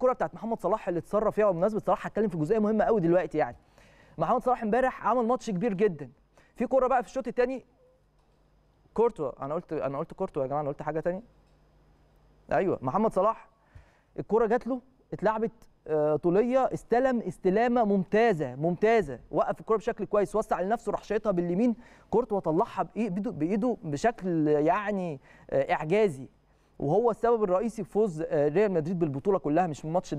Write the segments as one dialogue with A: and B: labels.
A: الكره بتاعت محمد صلاح اللي اتصرف فيها وبمناسبه صلاح هتكلم في جزئيه مهمه قوي دلوقتي يعني محمد صلاح امبارح عمل ماتش كبير جدا في كره بقى في الشوط الثاني كورتوا انا قلت انا قلت كورتوا يا جماعه انا قلت حاجه ثانيه ايوه محمد صلاح الكره جات له اتلعبت آه، طوليه استلم استلامه ممتازه ممتازه وقف الكره بشكل كويس وسع لنفسه راح شايطها باليمين كورتوا طلعها بايده بشكل يعني آه، اعجازي وهو السبب الرئيسي في فوز آه، ريال مدريد بالبطوله كلها مش من ماتش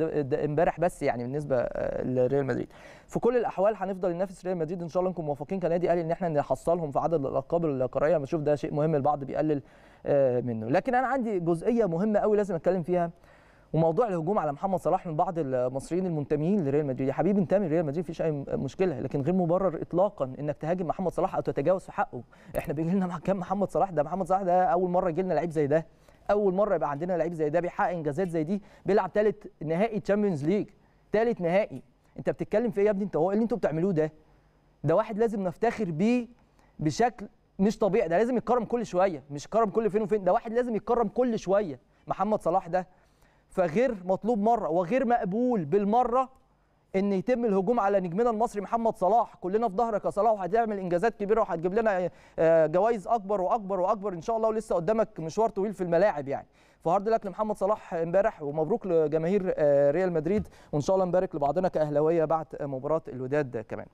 A: امبارح بس يعني بالنسبه آه، لريال مدريد في كل الاحوال هنفضل ننافس ريال مدريد ان شاء الله نكون موافقين كنادي قال ان احنا نحصلهم في عدد الالقاب القاريه بشوف ده شيء مهم البعض بيقلل آه، منه لكن انا عندي جزئيه مهمه قوي لازم اتكلم فيها وموضوع الهجوم على محمد صلاح من بعض المصريين المنتمين لريال مدريد يا حبيبي انتمي لريال مدريد مفيش اي مشكله لكن غير مبرر اطلاقا انك تهاجم محمد صلاح او تتجاوز في حقه احنا بيجي لنا كام محمد صلاح ده محمد صلاح ده اول مره يجي لنا لعيب زي ده اول مره يبقى عندنا لعيب زي ده بيحقق انجازات زي دي بيلعب ثالث نهائي تشامبيونز ليج ثالث نهائي انت بتتكلم في ايه يا ابني انت هو إيه اللي انتوا بتعملوه ده ده واحد لازم نفتخر بيه بشكل مش طبيعي ده لازم يتكرم كل شويه مش يتكرم كل فين وفين ده واحد لازم يتكرم كل شويه محمد صلاح ده فغير مطلوب مره وغير مقبول بالمره ان يتم الهجوم على نجمنا المصري محمد صلاح كلنا في ظهرك يا صلاح وهتعمل انجازات كبيره وهتجيب لنا آه، جوائز اكبر واكبر واكبر ان شاء الله ولسه قدامك مشوار طويل في الملاعب يعني فهارد لك لمحمد صلاح امبارح ومبروك لجماهير آه، ريال مدريد وان شاء الله نبارك لبعضنا كاهلاويه بعد مباراه الوداد كمان